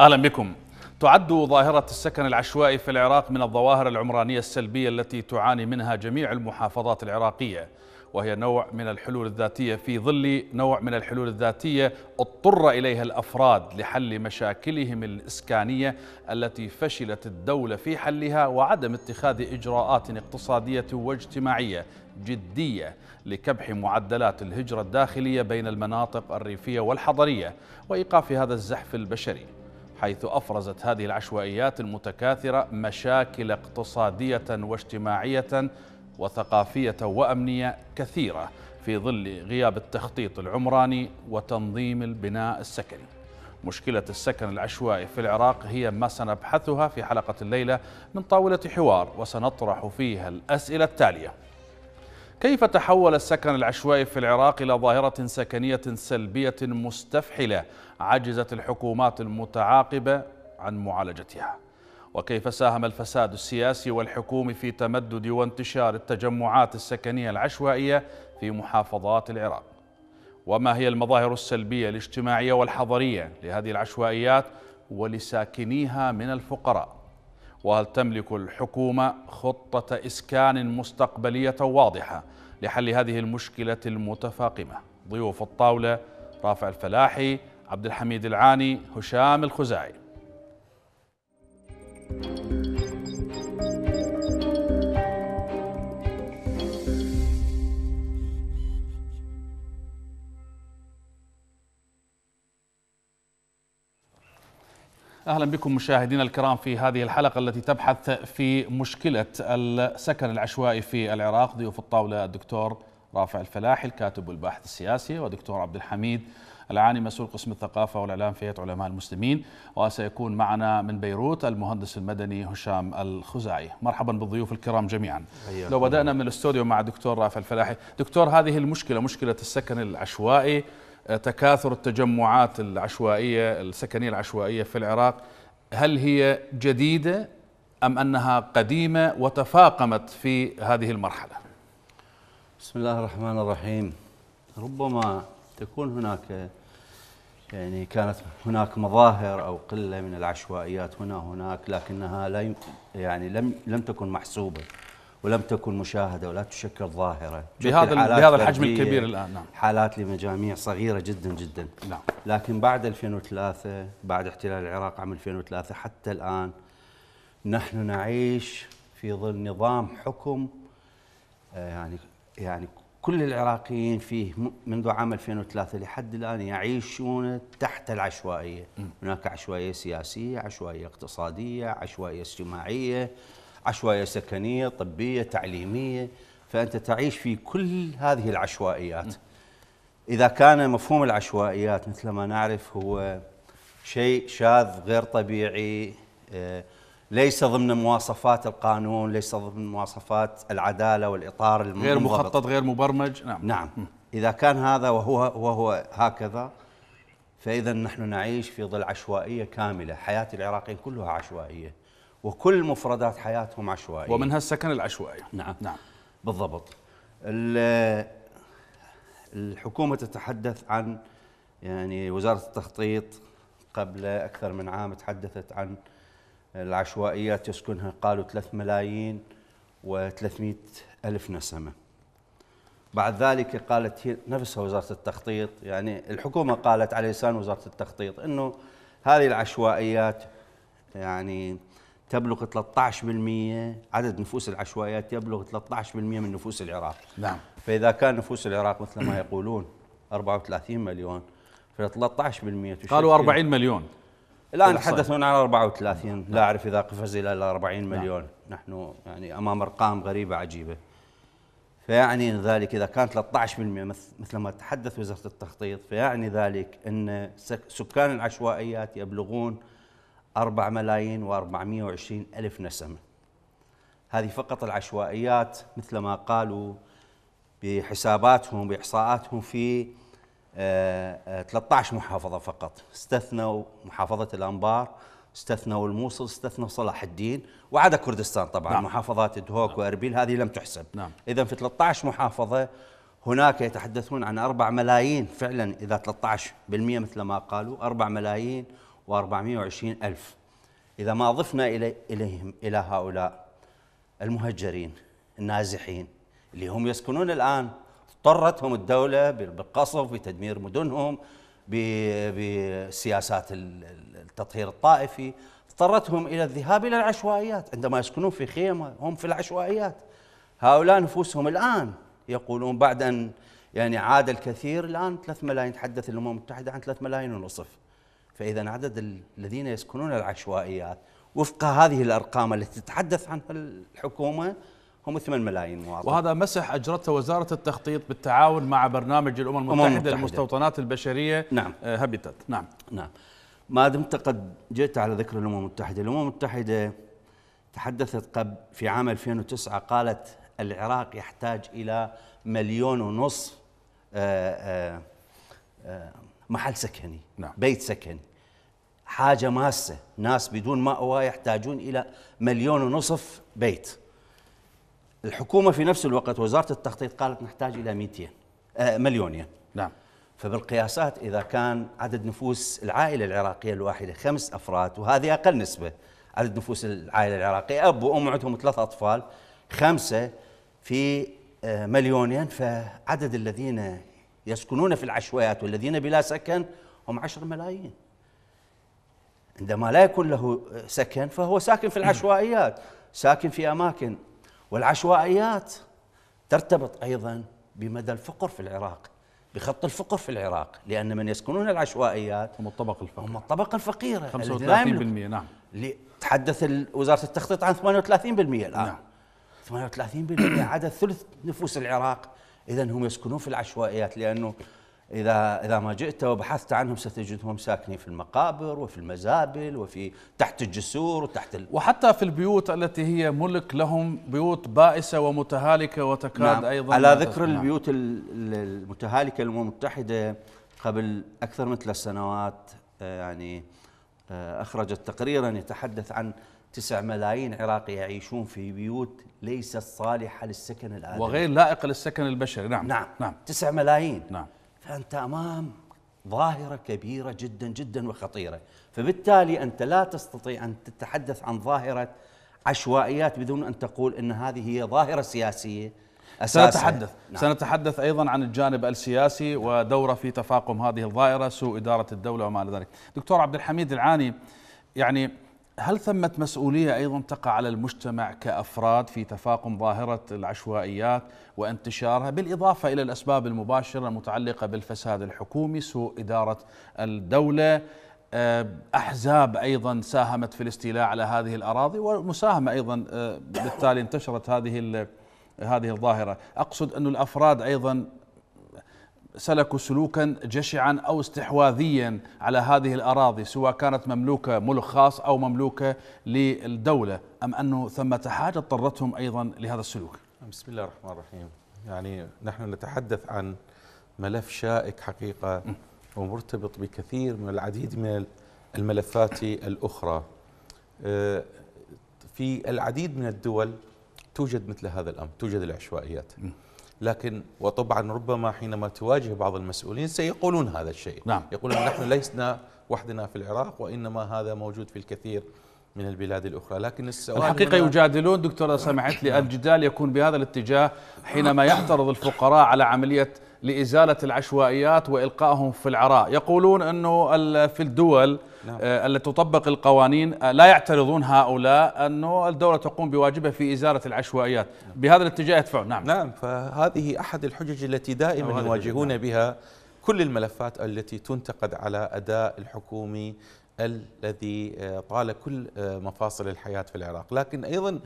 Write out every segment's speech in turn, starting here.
اهلا بكم تعد ظاهرة السكن العشوائي في العراق من الظواهر العمرانية السلبية التي تعاني منها جميع المحافظات العراقية وهي نوع من الحلول الذاتية في ظل نوع من الحلول الذاتية اضطر إليها الأفراد لحل مشاكلهم الإسكانية التي فشلت الدولة في حلها وعدم اتخاذ إجراءات اقتصادية واجتماعية جدية لكبح معدلات الهجرة الداخلية بين المناطق الريفية والحضرية وإيقاف هذا الزحف البشري حيث أفرزت هذه العشوائيات المتكاثرة مشاكل اقتصادية واجتماعية وثقافية وأمنية كثيرة في ظل غياب التخطيط العمراني وتنظيم البناء السكني مشكلة السكن العشوائي في العراق هي ما سنبحثها في حلقة الليلة من طاولة حوار وسنطرح فيها الأسئلة التالية كيف تحول السكن العشوائي في العراق إلى ظاهرة سكنية سلبية مستفحلة عجزت الحكومات المتعاقبة عن معالجتها وكيف ساهم الفساد السياسي والحكومي في تمدد وانتشار التجمعات السكنية العشوائية في محافظات العراق وما هي المظاهر السلبية الاجتماعية والحضرية لهذه العشوائيات ولساكنيها من الفقراء وهل تملك الحكومة خطة إسكان مستقبلية واضحة لحل هذه المشكلة المتفاقمة ضيوف الطاولة رافع الفلاحي عبد الحميد العاني هشام الخزاعي thank you أهلا بكم مشاهدينا الكرام في هذه الحلقة التي تبحث في مشكلة السكن العشوائي في العراق ضيوف الطاولة الدكتور رافع الفلاحي الكاتب والباحث السياسي ودكتور عبد الحميد العاني مسؤول قسم الثقافة والإعلام في هيئة علماء المسلمين وسيكون معنا من بيروت المهندس المدني هشام الخزاعي مرحبا بالضيوف الكرام جميعا لو بدأنا من الاستوديو مع الدكتور رافع الفلاحي دكتور هذه المشكلة مشكلة السكن العشوائي تكاثر التجمعات العشوائية السكنية العشوائية في العراق هل هي جديدة أم أنها قديمة وتفاقمت في هذه المرحلة بسم الله الرحمن الرحيم ربما تكون هناك يعني كانت هناك مظاهر أو قلة من العشوائيات هنا هناك لكنها لا يعني لم لم تكن محسوبة ولم تكن مشاهده ولا تشكل ظاهره بهذا بهذا الحجم الكبير الان نعم حالات لمجاميع صغيره جدا جدا نعم لكن بعد 2003 بعد احتلال العراق عام 2003 حتى الان نحن نعيش في ظل نظام حكم آه، يعني يعني كل العراقيين فيه منذ عام 2003 لحد الان يعيشون تحت العشوائيه، هناك عشوائيه سياسيه، عشوائيه اقتصاديه، عشوائيه اجتماعيه، عشوائيه سكنيه طبيه تعليميه فانت تعيش في كل هذه العشوائيات اذا كان مفهوم العشوائيات مثل ما نعرف هو شيء شاذ غير طبيعي آه، ليس ضمن مواصفات القانون ليس ضمن مواصفات العداله والاطار المنضبط غير مخطط غير مبرمج نعم نعم اذا كان هذا وهو وهو هكذا فاذا نحن نعيش في ظل عشوائيه كامله حياه العراقيين كلها عشوائيه وكل مفردات حياتهم عشوائيه ومنها السكن العشوائي نعم نعم بالضبط الحكومه تتحدث عن يعني وزاره التخطيط قبل اكثر من عام تحدثت عن العشوائيات يسكنها قالوا 3 ملايين و300 الف نسمه بعد ذلك قالت هي نفسها وزاره التخطيط يعني الحكومه قالت على لسان وزاره التخطيط انه هذه العشوائيات يعني تبلغ 13% عدد نفوس العشوائيات يبلغ 13% من نفوس العراق نعم فإذا كان نفوس العراق مثل ما يقولون 34 مليون ف 13% قالوا 40 مليون الآن يتحدثون عن 34 نعم. لا أعرف إذا قفز إلى 40 مليون نعم. نحن يعني أمام أرقام غريبة عجيبة فيعني ذلك إذا كان 13% مثل ما تحدث وزارة التخطيط فيعني ذلك أن سكان العشوائيات يبلغون 4 ملايين و420 ألف نسمة هذه فقط العشوائيات مثل ما قالوا بحساباتهم بإحصاءاتهم في 13 آه، آه، محافظة فقط استثنوا محافظة الأنبار استثنوا الموصل استثنوا صلاح الدين وعدا كردستان طبعا نعم. محافظات دهوك نعم. واربيل هذه لم تحسب نعم. اذا في 13 محافظه هناك يتحدثون عن 4 ملايين فعلا اذا 13% مثل ما قالوا 4 ملايين و420 ألف إذا ما أضفنا إليهم إلى هؤلاء المهجرين النازحين اللي هم يسكنون الآن اضطرتهم الدولة بالقصف بتدمير مدنهم بسياسات التطهير الطائفي اضطرتهم إلى الذهاب إلى العشوائيات عندما يسكنون في خيمة هم في العشوائيات هؤلاء نفوسهم الآن يقولون بعد أن يعني عاد الكثير الآن 3 ملايين تحدث الأمم المتحدة عن 3 ملايين ونصف فإذا عدد الذين يسكنون العشوائيات وفق هذه الأرقام التي تتحدث عنها الحكومة هم 8 ملايين مواطن وهذا مسح أجرته وزارة التخطيط بالتعاون مع برنامج الأمم أمم المتحدة, المتحدة للمستوطنات البشرية نعم هبتت آه، نعم نعم ما دمت قد جئت على ذكر الأمم المتحدة الأمم المتحدة تحدثت قبل في عام 2009 قالت العراق يحتاج إلى مليون ونصف آه، آه، محل سكني نعم. بيت سكني حاجة ماسة ناس بدون مأوى يحتاجون إلى مليون ونصف بيت الحكومة في نفس الوقت وزارة التخطيط قالت نحتاج إلى 200 آه، مليونين نعم فبالقياسات إذا كان عدد نفوس العائلة العراقية الواحدة خمس أفراد وهذه أقل نسبة عدد نفوس العائلة العراقية أب وأم عندهم ثلاث أطفال خمسة في آه، مليونين فعدد الذين يسكنون في العشوائيات والذين بلا سكن هم عشر ملايين عندما لا يكون له سكن فهو ساكن في العشوائيات ساكن في أماكن والعشوائيات ترتبط أيضا بمدى الفقر في العراق بخط الفقر في العراق لأن من يسكنون العشوائيات هم الطبقة الفقيرة هم الطبقة الفقيرة 35% نعم تحدث وزارة التخطيط عن 38% الآن نعم 38% عدد ثلث نفوس العراق إذا هم يسكنون في العشوائيات لأنه إذا إذا ما جئت وبحثت عنهم ستجدهم ساكنين في المقابر وفي المزابل وفي تحت الجسور وتحت ال... وحتى في البيوت التي هي ملك لهم بيوت بائسة ومتهالكة وتكاد نعم. أيضا على ذكر نعم. البيوت المتهالكة الأمم المتحدة قبل أكثر من ثلاث سنوات آه، يعني آه، أخرجت تقريرا يتحدث عن 9 ملايين عراقي يعيشون في بيوت ليست صالحة للسكن الآدمي وغير لائقة للسكن البشري نعم نعم, نعم. 9 ملايين نعم فأنت أمام ظاهرة كبيرة جدا جدا وخطيرة فبالتالي أنت لا تستطيع أن تتحدث عن ظاهرة عشوائيات بدون أن تقول أن هذه هي ظاهرة سياسية أساسة. سنتحدث نعم. سنتحدث أيضا عن الجانب السياسي ودوره في تفاقم هذه الظاهرة سوء إدارة الدولة وما إلى ذلك دكتور عبد الحميد العاني يعني هل ثمة مسؤولية أيضا تقع على المجتمع كأفراد في تفاقم ظاهرة العشوائيات وانتشارها بالإضافة إلى الأسباب المباشرة المتعلقة بالفساد الحكومي سوء إدارة الدولة آه، أحزاب أيضا ساهمت في الاستيلاء على هذه الأراضي والمساهمة أيضا آه، بالتالي انتشرت هذه هذه الظاهرة أقصد أن الأفراد أيضا سلكوا سلوكا جشعا او استحواذيا على هذه الاراضي سواء كانت مملوكه ملك خاص او مملوكه للدوله ام انه ثمه حاجه اضطرتهم ايضا لهذا السلوك؟ بسم الله الرحمن الرحيم يعني نحن نتحدث عن ملف شائك حقيقه ومرتبط بكثير من العديد من الملفات الاخرى آه، في العديد من الدول توجد مثل هذا الامر توجد العشوائيات لكن وطبعا ربما حينما تواجه بعض المسؤولين سيقولون هذا الشيء نعم. يقولون نحن لسنا وحدنا في العراق وإنما هذا موجود في الكثير من البلاد الأخرى لكن السؤال الحقيقة يجادلون دكتورة سمعت لي الجدال يكون بهذا الاتجاه حينما يعترض الفقراء على عملية لإزالة العشوائيات وإلقائهم في العراء يقولون أنه في الدول نعم. آه، التي تطبق القوانين آه، لا يعترضون هؤلاء أنه الدولة تقوم بواجبها في إزالة العشوائيات نعم. بهذا الاتجاه يدفعون نعم نعم فهذه أحد الحجج التي دائما يواجهون نعم. بها كل الملفات التي تنتقد على أداء الحكومي الذي آه، طال كل مفاصل الحياة في العراق لكن أيضا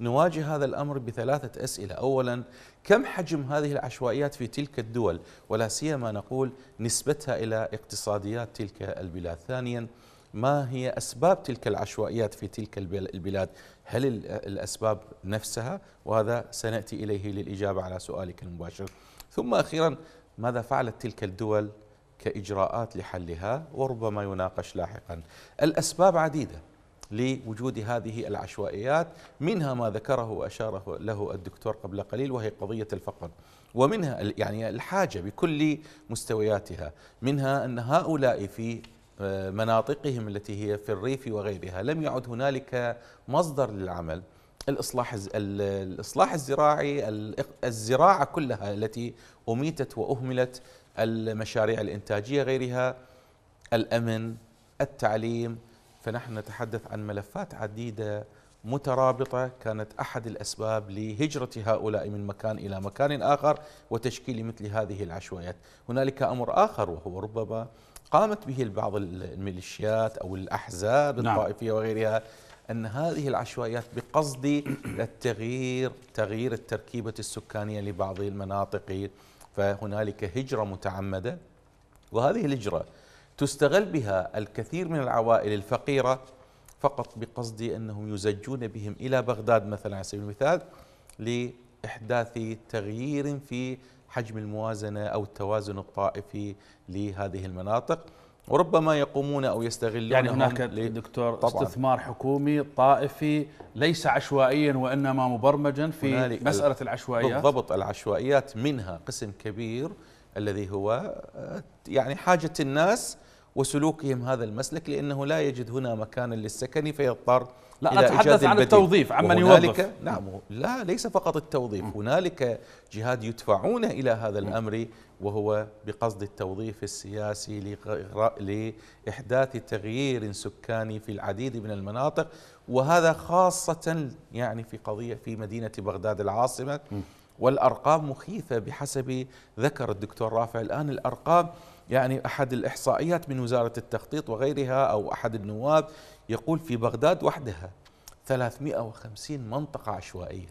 نواجه هذا الأمر بثلاثة أسئلة أولا كم حجم هذه العشوائيات في تلك الدول ولا سيما نقول نسبتها إلى اقتصاديات تلك البلاد ثانيا ما هي أسباب تلك العشوائيات في تلك البلاد هل الأسباب نفسها وهذا سنأتي إليه للإجابة على سؤالك المباشر ثم أخيرا ماذا فعلت تلك الدول كإجراءات لحلها وربما يناقش لاحقا الأسباب عديدة لوجود هذه العشوائيات منها ما ذكره وأشار له الدكتور قبل قليل وهي قضية الفقر ومنها يعني الحاجة بكل مستوياتها منها أن هؤلاء في آه، مناطقهم التي هي في الريف وغيرها لم يعد هنالك مصدر للعمل الإصلاح الإصلاح الزراعي الزراعة كلها التي أميتت وأهملت المشاريع الإنتاجية غيرها الأمن التعليم فنحن نتحدث عن ملفات عديدة مترابطة كانت أحد الأسباب لهجرة هؤلاء من مكان إلى مكان آخر وتشكيل مثل هذه العشوائيات هنالك أمر آخر وهو ربما قامت به بعض الميليشيات أو الأحزاب نعم. الطائفية وغيرها أن هذه العشوائيات بقصد التغيير تغيير التركيبة السكانية لبعض المناطق فهنالك هجرة متعمدة وهذه الهجرة تستغل بها الكثير من العوائل الفقيرة فقط بقصد أنهم يزجون بهم إلى بغداد مثلا على سبيل المثال لإحداث تغيير في حجم الموازنة أو التوازن الطائفي لهذه المناطق وربما يقومون او يستغلون يعني هناك دكتور طبعاً استثمار حكومي طائفي ليس عشوائيا وانما مبرمجا في مساله العشوائيات بالضبط العشوائيات منها قسم كبير الذي هو آه، يعني حاجه الناس وسلوكهم هذا المسلك لانه لا يجد هنا مكانا للسكن فيضطر لا أتحدث عن التوظيف عمن يوظف نعم لا ليس فقط التوظيف هنالك جهاد يدفعون إلى هذا الأمر وهو بقصد التوظيف السياسي لإحداث تغيير سكاني في العديد من المناطق وهذا خاصة يعني في قضية في مدينة بغداد العاصمة والأرقام مخيفة بحسب ذكر الدكتور رافع الآن الأرقام يعني أحد الإحصائيات من وزارة التخطيط وغيرها أو أحد النواب يقول في بغداد وحدها 350 منطقة عشوائية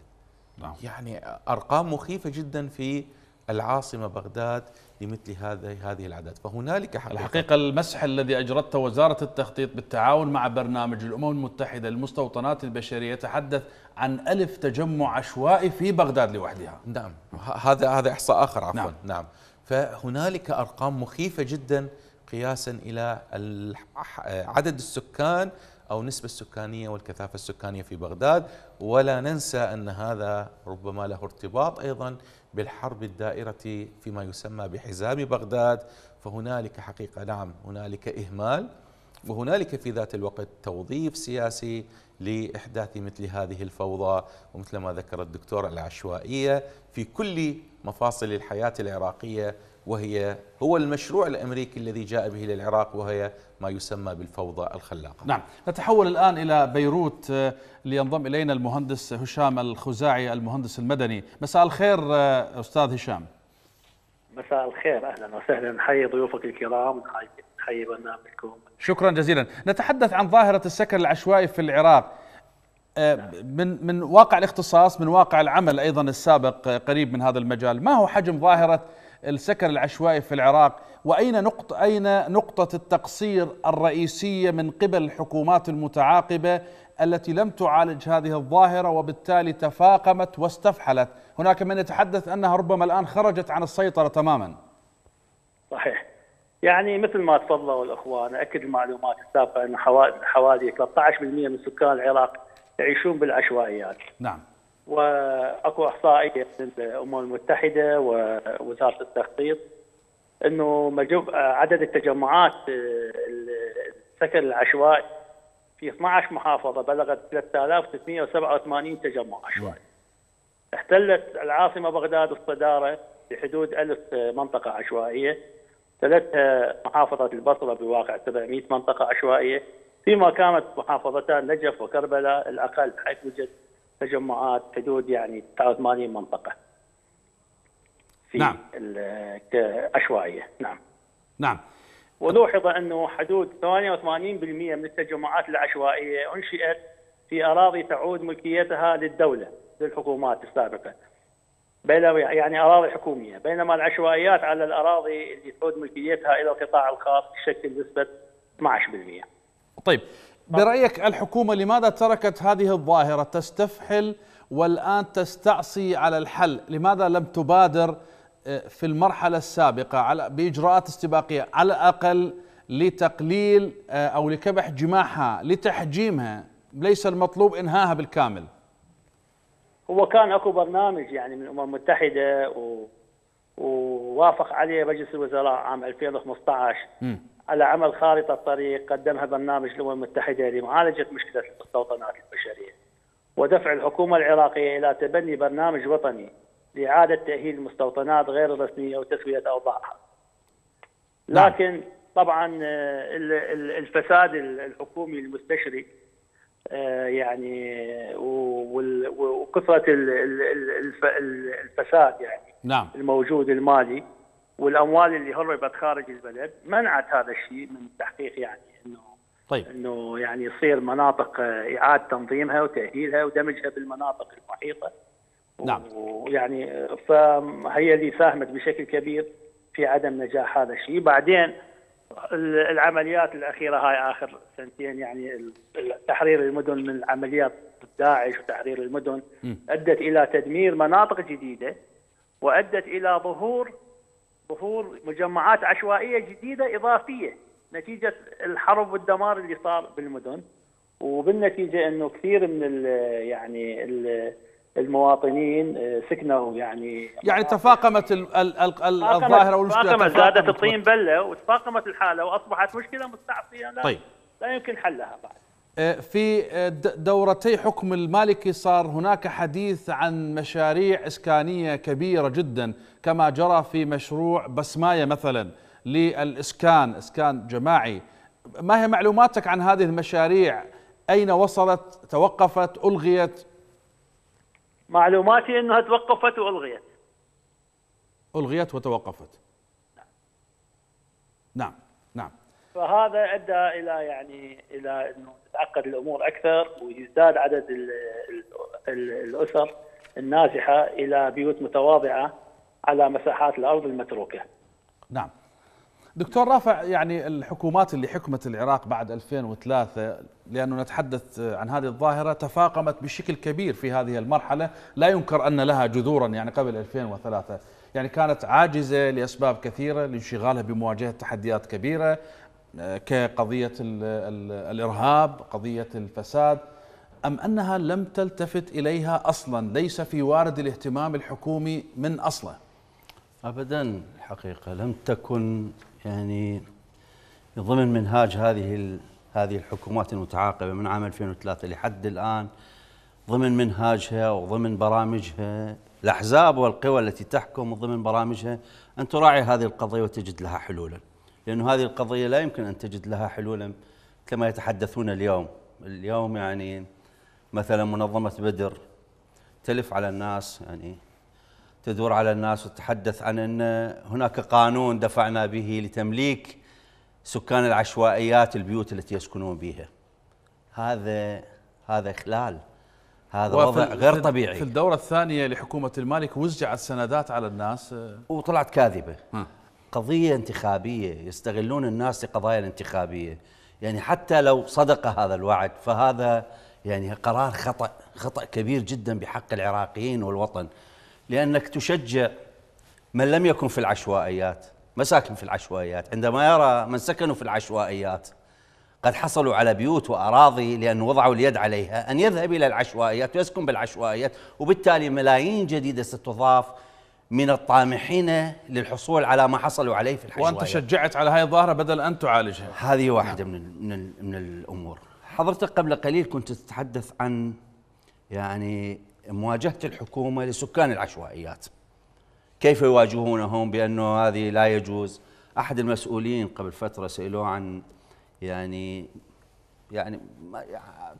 نعم. يعني أرقام مخيفة جدا في العاصمة بغداد لمثل هذه هذه العادات فهنالك حقيقة الحقيقة المسح الذي أجرته وزارة التخطيط بالتعاون مع برنامج الأمم المتحدة للمستوطنات البشرية يتحدث عن ألف تجمع عشوائي في بغداد لوحدها نعم هذا هذا إحصاء آخر عفوا نعم. نعم فهنالك أرقام مخيفة جدا قياسا إلى عدد السكان أو نسبة السكانية والكثافة السكانية في بغداد ولا ننسى أن هذا ربما له ارتباط أيضا بالحرب الدائرة فيما يسمى بحزام بغداد فهنالك حقيقة نعم هنالك إهمال وهنالك في ذات الوقت توظيف سياسي لإحداث مثل هذه الفوضى ومثل ما ذكر الدكتور العشوائية في كل مفاصل الحياة العراقية وهي هو المشروع الأمريكي الذي جاء به للعراق وهي ما يسمى بالفوضى الخلاقة نعم نتحول الآن إلى بيروت آه، لينضم إلينا المهندس هشام الخزاعي المهندس المدني مساء الخير آه، أستاذ هشام مساء الخير أهلا وسهلا حي ضيوفك الكرام حي برنامجكم شكرا جزيلا نتحدث عن ظاهرة السكن العشوائي في العراق آه، نعم. من من واقع الاختصاص من واقع العمل ايضا السابق قريب من هذا المجال ما هو حجم ظاهره السكن العشوائي في العراق واين نقطه اين نقطه التقصير الرئيسيه من قبل الحكومات المتعاقبه التي لم تعالج هذه الظاهره وبالتالي تفاقمت واستفحلت هناك من يتحدث انها ربما الان خرجت عن السيطره تماما صحيح يعني مثل ما تفضلوا الاخوان اكد المعلومات السابقه ان حوالي 13% من سكان العراق يعيشون بالعشوائيات نعم واكو احصائيه من الامم المتحده ووزاره التخطيط انه مجب عدد التجمعات السكن آه، العشوائي في 12 محافظه بلغت 3687 تجمع عشوائي. احتلت العاصمه بغداد الصداره بحدود 1000 آه، منطقه عشوائيه. احتلتها محافظه البصره بواقع 700 منطقه عشوائيه، فيما كانت محافظتان نجف وكربلاء الاقل حيث وجد تجمعات حدود يعني 89 منطقه في نعم. العشوائيه نعم نعم ولوحظ انه حدود 88% من التجمعات العشوائيه انشئت في اراضي تعود ملكيتها للدوله للحكومات السابقه بينما يعني اراضي حكوميه بينما العشوائيات على الاراضي اللي تعود ملكيتها الى القطاع الخاص تشكل نسبه 12% طيب برأيك الحكومة لماذا تركت هذه الظاهرة تستفحل والآن تستعصي على الحل لماذا لم تبادر آه، في المرحلة السابقة على بإجراءات استباقية على الأقل لتقليل آه، أو لكبح جماحها لتحجيمها ليس المطلوب انهائها بالكامل هو كان اكو برنامج يعني من الامم المتحده و... ووافق عليه مجلس الوزراء عام 2015 م. على عمل خارطة طريق قدمها برنامج الأمم المتحدة لمعالجة مشكلة المستوطنات البشرية ودفع الحكومة العراقية إلى تبني برنامج وطني لإعادة تأهيل المستوطنات غير الرسمية وتسوية أوضاعها نعم. لكن طبعا آه، الفساد الحكومي المستشري آه، يعني وكثرة الفساد يعني نعم. الموجود المالي والاموال اللي هربت خارج البلد منعت هذا الشيء من التحقيق يعني انه طيب انه يعني يصير مناطق آه، اعاده تنظيمها وتاهيلها ودمجها بالمناطق المحيطه نعم ويعني آه، فهي اللي ساهمت بشكل كبير في عدم نجاح هذا الشيء بعدين العمليات الاخيره هاي اخر سنتين يعني تحرير المدن من عمليات داعش وتحرير المدن ادت الى تدمير مناطق جديده وادت الى ظهور ظهور مجمعات عشوائيه جديده اضافيه نتيجه الحرب والدمار اللي صار بالمدن وبالنتيجه انه كثير من الـ يعني الـ المواطنين آه، سكنوا يعني يعني تفاقمت ال ال الظاهره والمشكله تفاقمت زادت الطين بله وتفاقمت الحاله واصبحت مشكله مستعصيه لا طيب. لا يمكن حلها بعد آه، في آه، دورتي حكم المالكي صار هناك حديث عن مشاريع إسكانية كبيرة جدا كما جرى في مشروع بسماية مثلا للإسكان إسكان جماعي ما هي معلوماتك عن هذه المشاريع أين وصلت توقفت ألغيت معلوماتي أنها توقفت وألغيت ألغيت وتوقفت فهذا ادى الى يعني الى انه تتعقد الامور اكثر ويزداد عدد الـ الـ الـ الاسر النازحه الى بيوت متواضعه على مساحات الارض المتروكه. نعم. دكتور رافع يعني الحكومات اللي حكمت العراق بعد 2003 لأنه نتحدث عن هذه الظاهرة تفاقمت بشكل كبير في هذه المرحلة لا ينكر أن لها جذورا يعني قبل 2003 يعني كانت عاجزة لأسباب كثيرة لانشغالها بمواجهة تحديات كبيرة كقضية الإرهاب قضية الفساد أم أنها لم تلتفت إليها أصلا ليس في وارد الاهتمام الحكومي من أصله أبدا الحقيقة لم تكن يعني ضمن منهاج هذه هذه الحكومات المتعاقبة من عام 2003 لحد الآن ضمن منهاجها وضمن برامجها الأحزاب والقوى التي تحكم ضمن برامجها أن تراعي هذه القضية وتجد لها حلولاً لأنه هذه القضية لا يمكن أن تجد لها حلولا كما يتحدثون اليوم اليوم يعني مثلا منظمة بدر تلف على الناس يعني تدور على الناس وتتحدث عن أن هناك قانون دفعنا به لتمليك سكان العشوائيات البيوت التي يسكنون بها هذا هذا إخلال هذا وضع غير طبيعي في الدورة الثانية لحكومة المالك وزعت سندات على الناس وطلعت كاذبة قضية انتخابية يستغلون الناس لقضايا الانتخابية يعني حتى لو صدق هذا الوعد فهذا يعني قرار خطأ خطأ كبير جدا بحق العراقيين والوطن لأنك تشجع من لم يكن في العشوائيات مساكن في العشوائيات عندما يرى من سكنوا في العشوائيات قد حصلوا على بيوت وأراضي لأن وضعوا اليد عليها أن يذهب إلى العشوائيات ويسكن بالعشوائيات وبالتالي ملايين جديدة ستضاف من الطامحين للحصول على ما حصلوا عليه في الحشوائية وأنت شجعت على هذه الظاهرة بدل أن تعالجها هذه نعم. واحدة نعم. من, من, من الأمور حضرتك قبل قليل كنت تتحدث عن يعني مواجهة الحكومة لسكان العشوائيات كيف يواجهونهم بأنه هذه لا يجوز أحد المسؤولين قبل فترة سألوه عن يعني يعني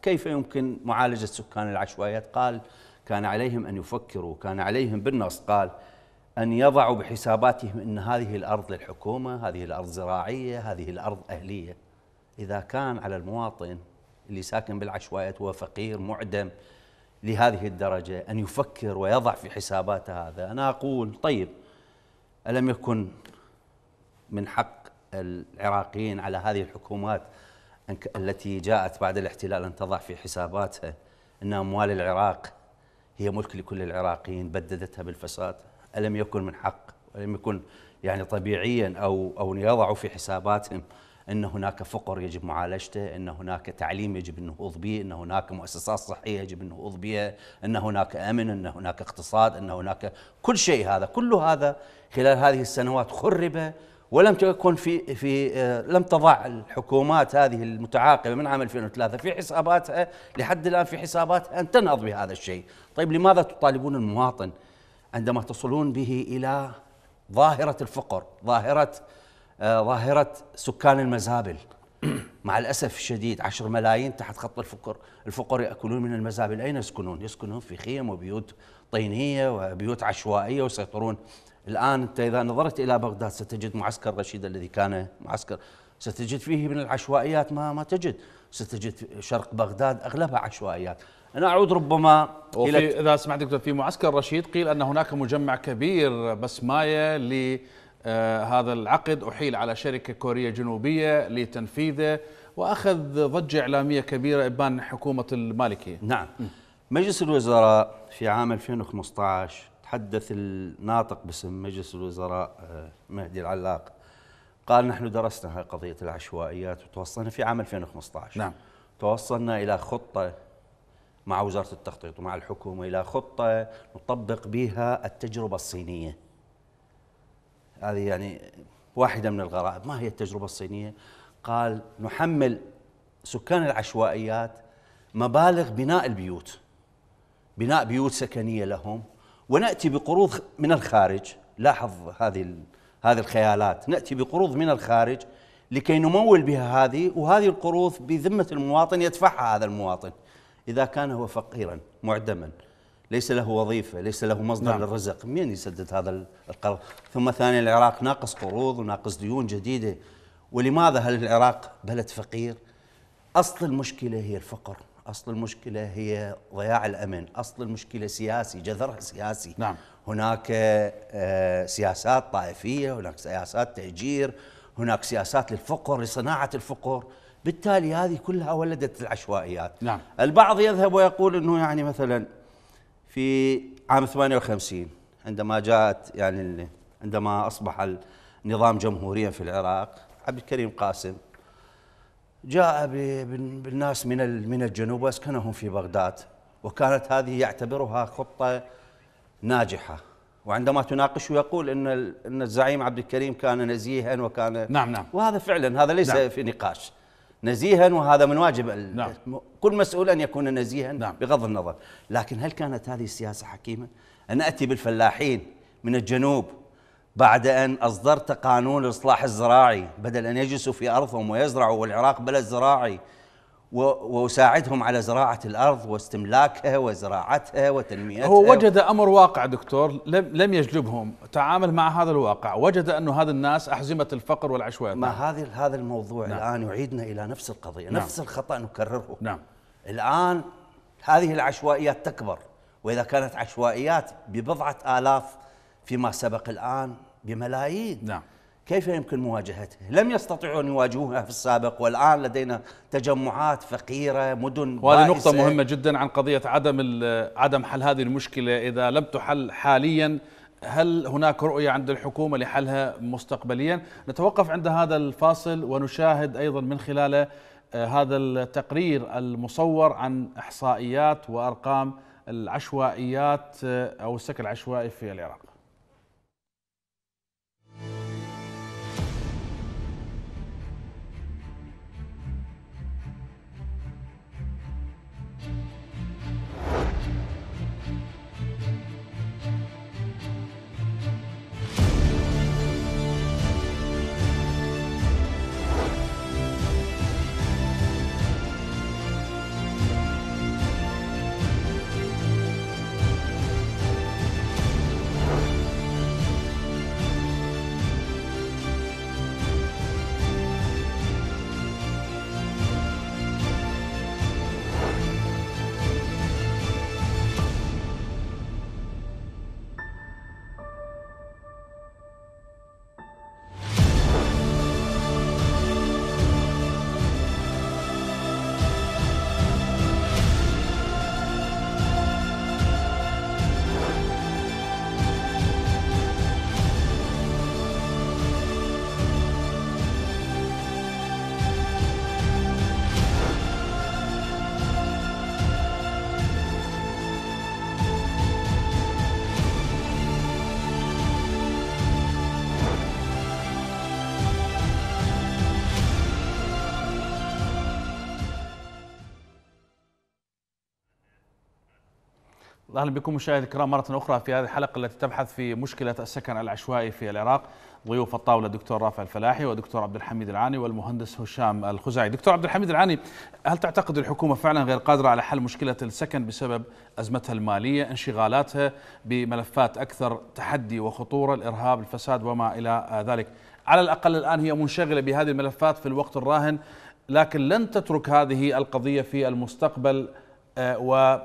كيف يمكن معالجة سكان العشوائيات قال كان عليهم أن يفكروا كان عليهم بالنص قال أن يضعوا بحساباتهم أن هذه الأرض للحكومة هذه الأرض زراعية هذه الأرض أهلية إذا كان على المواطن اللي ساكن بالعشوائيات هو فقير معدم لهذه الدرجة أن يفكر ويضع في حساباته هذا أنا أقول طيب ألم يكن من حق العراقيين على هذه الحكومات التي جاءت بعد الاحتلال أن تضع في حساباتها أن أموال العراق هي ملك لكل العراقيين بددتها بالفساد ألم يكن من حق ولم يكن يعني طبيعيا أو, أو يضعوا في حساباتهم أن هناك فقر يجب معالجته أن هناك تعليم يجب النهوض به أن هناك مؤسسات صحية يجب النهوض بها أن هناك أمن أن هناك اقتصاد أن هناك كل شيء هذا كل هذا خلال هذه السنوات خرب ولم تكن في في لم تضع الحكومات هذه المتعاقبه من عام 2003 في حساباتها لحد الان في حساباتها ان تنهض بهذا الشيء، طيب لماذا تطالبون المواطن؟ عندما تصلون به الى ظاهره الفقر ظاهره آه ظاهره سكان المزابل مع الاسف الشديد 10 ملايين تحت خط الفقر الفقر ياكلون من المزابل اين يسكنون يسكنون في خيم وبيوت طينيه وبيوت عشوائيه ويسيطرون الان انت اذا نظرت الى بغداد ستجد معسكر رشيد الذي كان معسكر ستجد فيه من العشوائيات ما ما تجد ستجد شرق بغداد اغلبها عشوائيات انا اعود ربما الى اذا سمحت دكتور في معسكر رشيد قيل ان هناك مجمع كبير بسمايه ل آه، هذا العقد احيل على شركه كوريه جنوبيه لتنفيذه واخذ ضجه اعلاميه كبيره ابان حكومه المالكيه نعم مجلس الوزراء في عام 2015 تحدث الناطق باسم مجلس الوزراء آه، مهدي العلاق قال نحن درسنا هاي قضية العشوائيات وتوصلنا في عام 2015 نعم توصلنا إلى خطة مع وزارة التخطيط ومع الحكومة إلى خطة نطبق بها التجربة الصينية هذه يعني واحدة من الغرائب ما هي التجربة الصينية؟ قال نحمل سكان العشوائيات مبالغ بناء البيوت بناء بيوت سكنية لهم ونأتي بقروض من الخارج لاحظ هذه هذه الخيالات نأتي بقروض من الخارج لكي نمول بها هذه وهذه القروض بذمة المواطن يدفعها هذا المواطن إذا كان هو فقيرا معدما ليس له وظيفة ليس له مصدر نعم. للرزق من يسدد هذا القرض ثم ثانيا العراق ناقص قروض وناقص ديون جديدة ولماذا هل العراق بلد فقير أصل المشكلة هي الفقر أصل المشكلة هي ضياع الأمن أصل المشكلة سياسي جذرها سياسي نعم هناك آه، سياسات طائفيه هناك سياسات تهجير هناك سياسات للفقر لصناعه الفقر بالتالي هذه كلها ولدت العشوائيات نعم. البعض يذهب ويقول انه يعني مثلا في عام 58 عندما جاءت يعني عندما اصبح النظام جمهوريا في العراق عبد الكريم قاسم جاء بالناس من من الجنوب واسكنهم في بغداد وكانت هذه يعتبرها خطه ناجحه وعندما تناقشه يقول ان ان الزعيم عبد الكريم كان نزيها وكان نعم نعم وهذا فعلا هذا ليس نعم في نقاش نزيها وهذا من واجب نعم كل مسؤول ان يكون نزيها نعم بغض النظر لكن هل كانت هذه السياسه حكيمه ان اتي بالفلاحين من الجنوب بعد أن أصدرت قانون الإصلاح الزراعي بدل أن يجلسوا في أرضهم ويزرعوا والعراق بلد زراعي واساعدهم على زراعه الارض واستملاكها وزراعتها وتنميتها هو وجد امر واقع دكتور لم يجلبهم تعامل مع هذا الواقع وجد انه هذه الناس احزمه الفقر والعشوائيه ما نعم. هذه هذا الموضوع نعم. الان يعيدنا الى نفس القضيه نعم. نفس الخطا نكرره نعم الان هذه العشوائيات تكبر واذا كانت عشوائيات ببضعه الاف فيما سبق الان بملايين نعم كيف يمكن مواجهتها؟ لم يستطيعوا أن يواجهوها في السابق والآن لدينا تجمعات فقيرة مدن وهذه نقطة مهمة جدا عن قضية عدم عدم حل هذه المشكلة إذا لم تحل حاليا هل هناك رؤية عند الحكومة لحلها مستقبليا؟ نتوقف عند هذا الفاصل ونشاهد أيضا من خلاله آه، هذا التقرير المصور عن إحصائيات وأرقام العشوائيات آه، أو السكن العشوائي في العراق اهلا بكم مشاهدي الكرام مره اخرى في هذه الحلقه التي تبحث في مشكله السكن العشوائي في العراق ضيوف الطاوله دكتور رافع الفلاحي ودكتور عبد الحميد العاني والمهندس هشام الخزاعي دكتور عبد الحميد العاني هل تعتقد الحكومه فعلا غير قادره على حل مشكله السكن بسبب ازمتها الماليه انشغالاتها بملفات اكثر تحدي وخطوره الارهاب الفساد وما الى ذلك على الاقل الان هي منشغله بهذه الملفات في الوقت الراهن لكن لن تترك هذه القضيه في المستقبل آه، و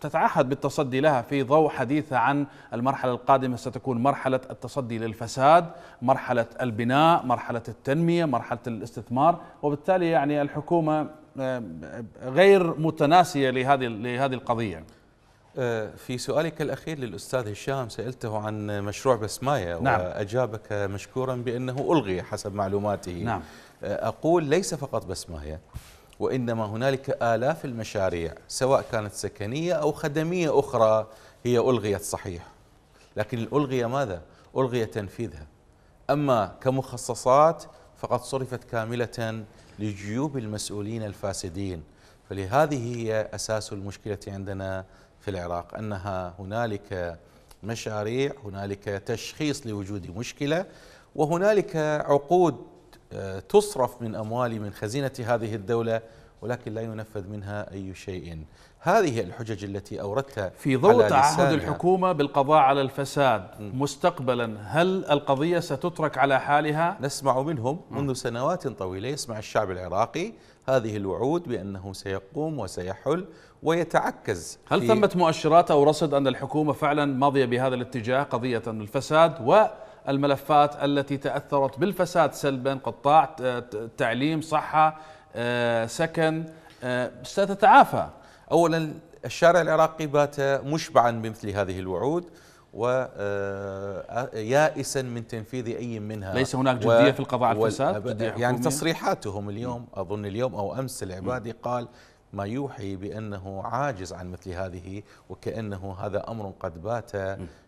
تتعهد بالتصدي لها في ضوء حديثها عن المرحلة القادمة ستكون مرحلة التصدي للفساد مرحلة البناء مرحلة التنمية مرحلة الاستثمار وبالتالي يعني الحكومة آه، غير متناسية لهذه لهذه القضية آه، في سؤالك الأخير للأستاذ هشام سألته عن مشروع بسماية نعم. وأجابك مشكورا بأنه ألغي حسب معلوماته نعم. آه، أقول ليس فقط بسماية وإنما هنالك آلاف المشاريع سواء كانت سكنية أو خدمية أخرى هي ألغيت صحيح لكن الألغية ماذا؟ ألغي تنفيذها أما كمخصصات فقد صرفت كاملة لجيوب المسؤولين الفاسدين فلهذه هي أساس المشكلة عندنا في العراق أنها هنالك مشاريع هنالك تشخيص لوجود مشكلة وهنالك عقود آه، تصرف من أموال من خزينة هذه الدولة ولكن لا ينفذ منها أي شيء هذه الحجج التي أوردتها في ضوء تعهد الحكومة بالقضاء على الفساد مستقبلا هل القضية ستترك على حالها؟ نسمع منهم منذ سنوات طويلة يسمع الشعب العراقي هذه الوعود بأنه سيقوم وسيحل ويتعكز هل ثمة مؤشرات أو رصد أن الحكومة فعلا ماضية بهذا الاتجاه قضية الفساد و الملفات التي تأثرت بالفساد سلبا قطاع تعليم صحة آه، سكن آه، ستتعافى أولا الشارع العراقي بات مشبعا بمثل هذه الوعود ويائسا آه، من تنفيذ اي منها ليس هناك جديه و... في القضاء على الفساد و... يعني تصريحاتهم اليوم اظن اليوم او امس العبادي قال ما يوحي بانه عاجز عن مثل هذه وكانه هذا امر قد بات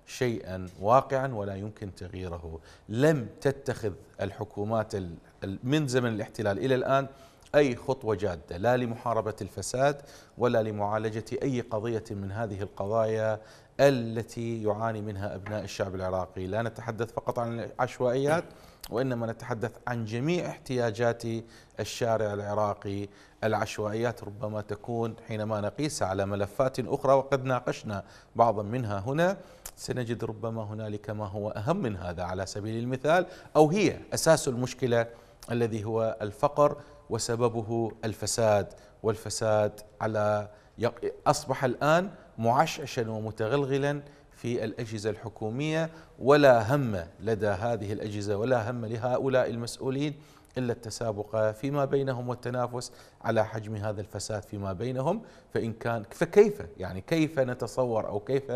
شيئا واقعا ولا يمكن تغييره لم تتخذ الحكومات من زمن الاحتلال إلى الآن أي خطوة جادة لا لمحاربة الفساد ولا لمعالجة أي قضية من هذه القضايا التي يعاني منها أبناء الشعب العراقي لا نتحدث فقط عن العشوائيات وإنما نتحدث عن جميع احتياجات الشارع العراقي العشوائيات ربما تكون حينما نقيسها على ملفات أخرى وقد ناقشنا بعضا منها هنا سنجد ربما هنالك ما هو أهم من هذا على سبيل المثال أو هي أساس المشكلة الذي هو الفقر وسببه الفساد والفساد على أصبح الآن معشعشا ومتغلغلا في الأجهزة الحكومية ولا هم لدى هذه الأجهزة ولا هم لهؤلاء المسؤولين إلا التسابق فيما بينهم والتنافس على حجم هذا الفساد فيما بينهم فإن كان فكيف يعني كيف نتصور أو كيف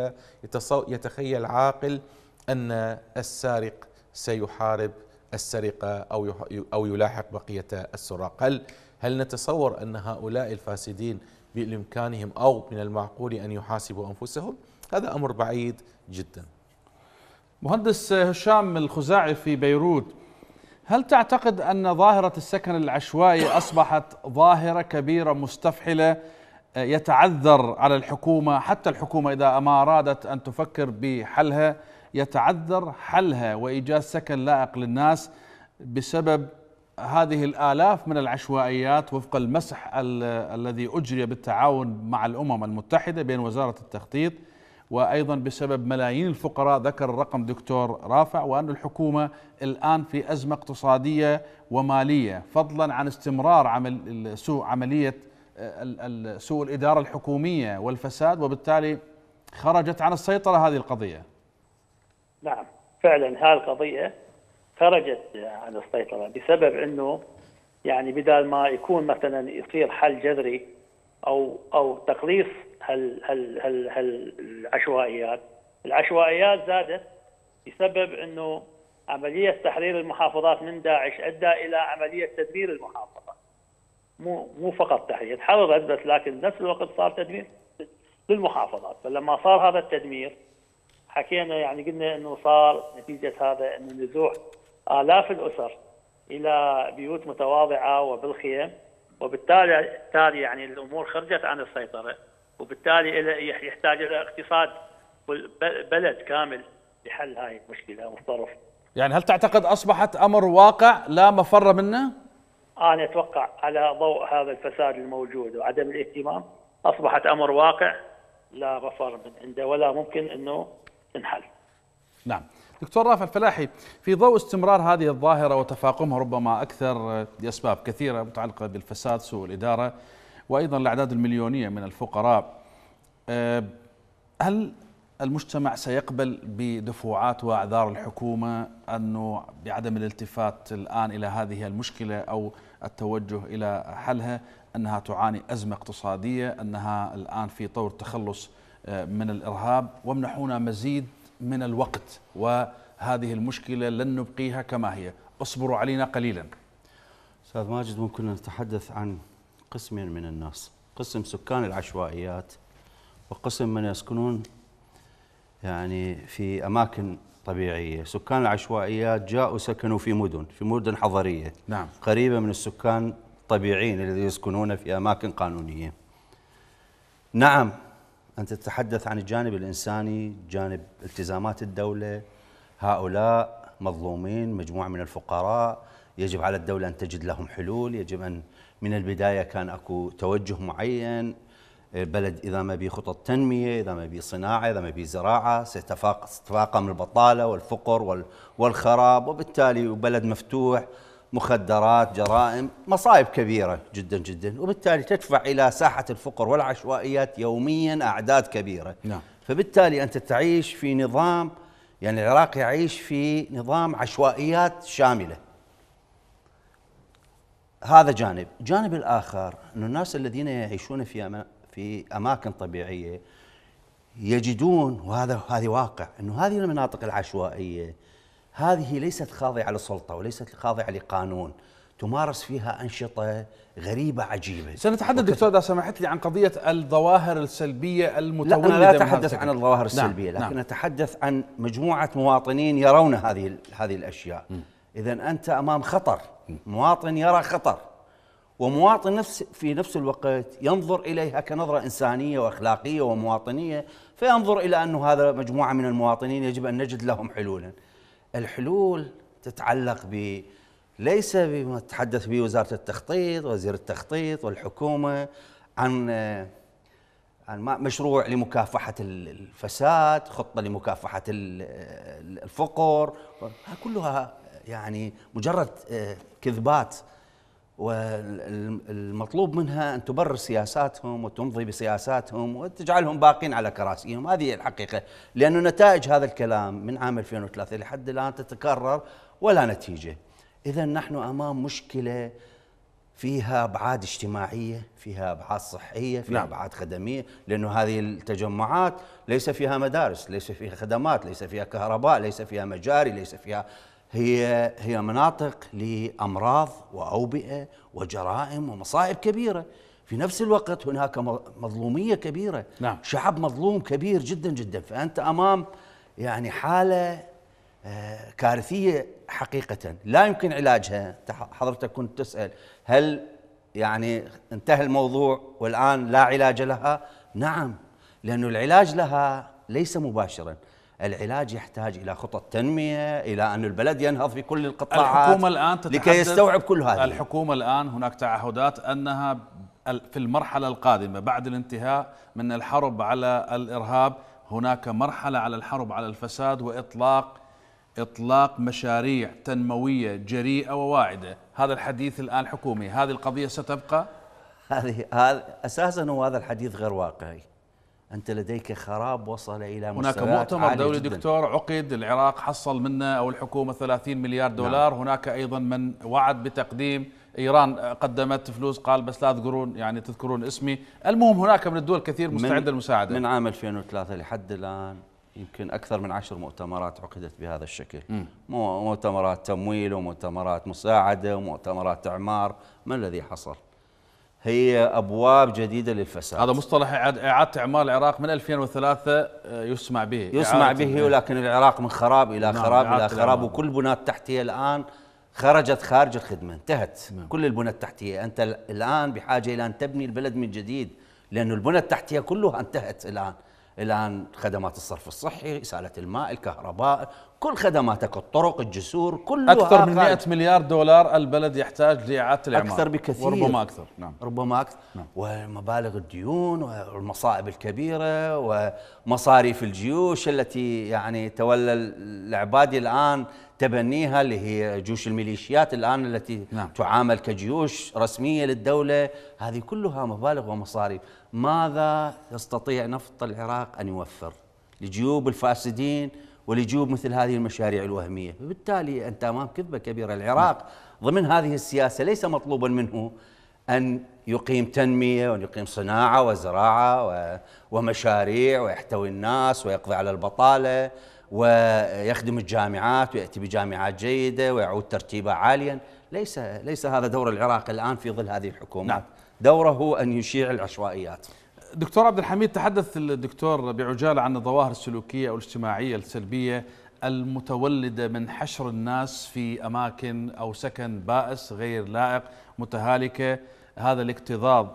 يتخيل عاقل أن السارق سيحارب السرقة أو أو يلاحق بقية السراق هل هل نتصور أن هؤلاء الفاسدين بإمكانهم أو من المعقول أن يحاسبوا أنفسهم؟ هذا أمر بعيد جدا مهندس هشام الخزاعي في بيروت هل تعتقد أن ظاهرة السكن العشوائي أصبحت ظاهرة كبيرة مستفحلة آه، يتعذر على الحكومة حتى الحكومة إذا ما أرادت أن تفكر بحلها يتعذر حلها وإيجاد سكن لائق للناس بسبب هذه الآلاف من العشوائيات وفق المسح الذي أجري بالتعاون مع الأمم المتحدة بين وزارة التخطيط وأيضا بسبب ملايين الفقراء ذكر الرقم دكتور رافع وأن الحكومة الآن في أزمة اقتصادية ومالية فضلا عن استمرار عمل سوء عملية آه، سوء الإدارة الحكومية والفساد وبالتالي خرجت عن السيطرة هذه القضية نعم فعلا هذه القضية خرجت عن السيطرة بسبب أنه يعني بدل ما يكون مثلا يصير حل جذري أو أو تقليص هال هال هال هالعشوائيات العشوائيات زادت بسبب أنه عملية تحرير المحافظات من داعش أدى إلى عملية تدمير المحافظات مو مو فقط تحرير تحررت بس لكن بنفس الوقت صار تدمير للمحافظات فلما صار هذا التدمير حكينا يعني قلنا انه صار نتيجه هذا انه نزوح الاف الاسر الى بيوت متواضعه وبالخيم وبالتالي يعني الامور خرجت عن السيطره وبالتالي يحتاج الى اقتصاد بلد كامل لحل هاي المشكله متطرف يعني هل تعتقد اصبحت امر واقع لا مفر منه؟ انا اتوقع على ضوء هذا الفساد الموجود وعدم الاهتمام اصبحت امر واقع لا مفر من عنده ولا ممكن انه تنحل. نعم. دكتور رافع الفلاحي في ضوء استمرار هذه الظاهره وتفاقمها ربما اكثر لاسباب كثيره متعلقه بالفساد سوء الاداره وأيضا الأعداد المليونية من الفقراء آه، هل المجتمع سيقبل بدفوعات واعذار الحكومه انه بعدم الالتفات الان الى هذه المشكله او التوجه الى حلها انها تعاني ازمه اقتصاديه انها الان في طور تخلص آه، من الارهاب وامنحونا مزيد من الوقت وهذه المشكله لن نبقيها كما هي اصبروا علينا قليلا استاذ ماجد ممكن نتحدث عن قسمين من الناس قسم سكان العشوائيات وقسم من يسكنون يعني في أماكن طبيعية سكان العشوائيات جاءوا سكنوا في مدن في مدن حضرية نعم. قريبة من السكان الطبيعيين الذين يسكنون في أماكن قانونية نعم أنت تتحدث عن الجانب الإنساني جانب التزامات الدولة هؤلاء مظلومين مجموعة من الفقراء يجب على الدولة أن تجد لهم حلول يجب أن من البدايه كان اكو توجه معين إيه، بلد اذا ما بي خطط تنميه، اذا ما بي صناعه، اذا ما بي زراعه، سيتفاقم البطاله والفقر والخراب وبالتالي بلد مفتوح مخدرات، جرائم، مصائب كبيره جدا جدا، وبالتالي تدفع الى ساحه الفقر والعشوائيات يوميا اعداد كبيره. نعم. فبالتالي انت تعيش في نظام يعني العراق يعيش في نظام عشوائيات شامله. هذا جانب الجانب الآخر أن الناس الذين يعيشون في أما في أماكن طبيعية يجدون وهذا هذه واقع أنه هذه المناطق العشوائية هذه ليست خاضعة للسلطة وليست خاضعة لقانون تمارس فيها أنشطة غريبة عجيبة سنتحدث دكتور إذا سمحت لي عن قضية الظواهر السلبية المتولدة لا أنا لا أتحدث عن الظواهر نعم، السلبية نعم. لكن نعم. أتحدث عن مجموعة مواطنين يرون هذه هذه الأشياء إذا أنت أمام خطر مواطن يرى خطر ومواطن نفس في نفس الوقت ينظر إليها كنظرة إنسانية وأخلاقية ومواطنية فينظر إلى أنه هذا مجموعة من المواطنين يجب أن نجد لهم حلولا الحلول تتعلق ب ليس بما تتحدث به وزارة التخطيط وزير التخطيط والحكومة عن عن مشروع لمكافحة الفساد خطة لمكافحة الفقر كلها يعني مجرد كذبات والمطلوب منها ان تبرر سياساتهم وتمضي بسياساتهم وتجعلهم باقين على كراسيهم هذه الحقيقه لأن نتائج هذا الكلام من عام 2003 لحد الان تتكرر ولا نتيجه اذا نحن امام مشكله فيها ابعاد اجتماعيه، فيها ابعاد صحيه، فيها نعم. ابعاد خدميه، لانه هذه التجمعات ليس فيها مدارس، ليس فيها خدمات، ليس فيها كهرباء، ليس فيها مجاري، ليس فيها هي هي مناطق لامراض واوبئه وجرائم ومصائب كبيره في نفس الوقت هناك مظلوميه كبيره نعم. شعب مظلوم كبير جدا جدا فانت امام يعني حاله آه، كارثيه حقيقه لا يمكن علاجها حضرتك كنت تسال هل يعني انتهى الموضوع والان لا علاج لها نعم لانه العلاج لها ليس مباشرا العلاج يحتاج الى خطط تنميه الى ان البلد ينهض في كل القطاعات الحكومه الان لكي يستوعب كل هذا الحكومه الان هناك تعهدات انها في المرحله القادمه بعد الانتهاء من الحرب على الارهاب هناك مرحله على الحرب على الفساد واطلاق اطلاق مشاريع تنمويه جريئه وواعده هذا الحديث الان حكومي هذه القضيه ستبقى هذه اساسا هو هذا الحديث غير واقعي أنت لديك خراب وصل إلى مستوى هناك مؤتمر دولي جداً. دكتور عقد العراق حصل منه أو الحكومة 30 مليار نعم. دولار نعم. هناك أيضا من وعد بتقديم إيران قدمت فلوس قال بس لا تذكرون يعني تذكرون اسمي المهم هناك من الدول كثير مستعدة للمساعدة من عام 2003 لحد الآن يمكن أكثر من عشر مؤتمرات عقدت بهذا الشكل م. مؤتمرات تمويل ومؤتمرات مساعدة ومؤتمرات إعمار ما الذي حصل؟ هي ابواب جديده للفساد هذا مصطلح اعاده اعمار العراق من 2003 آه، يسمع به يسمع به ولكن العراق من خراب الى نعم خراب الى خراب وكل البنى التحتيه الان خرجت خارج الخدمه انتهت نعم. كل البنى التحتيه انت الان بحاجه الى ان تبني البلد من جديد لانه البنى التحتيه كلها انتهت الان الآن خدمات الصرف الصحي إسالة الماء الكهرباء كل خدماتك الطرق الجسور كل أكثر من 100 مليار دولار البلد يحتاج لإعادة الإعمار أكثر بكثير وربما أكثر نعم ربما أكثر نعم. ومبالغ الديون والمصائب الكبيرة ومصاريف الجيوش التي يعني تولى العبادي الآن تبنيها اللي هي جيوش الميليشيات الآن التي نعم. تعامل كجيوش رسمية للدولة هذه كلها مبالغ ومصاريف ماذا يستطيع نفط العراق أن يوفر لجيوب الفاسدين ولجيوب مثل هذه المشاريع الوهمية وبالتالي أنت أمام كذبة كبيرة العراق نعم. ضمن هذه السياسة ليس مطلوبا منه أن يقيم تنمية وأن يقيم صناعة وزراعة ومشاريع ويحتوي الناس ويقضي على البطالة ويخدم الجامعات وياتي بجامعات جيده ويعود ترتيبها عاليا ليس ليس هذا دور العراق الان في ظل هذه الحكومه نعم. دوره هو ان يشيع العشوائيات دكتور عبد الحميد تحدث الدكتور بعجاله عن الظواهر السلوكيه او الاجتماعيه السلبيه المتولده من حشر الناس في اماكن او سكن بائس غير لائق متهالكه هذا الاكتظاظ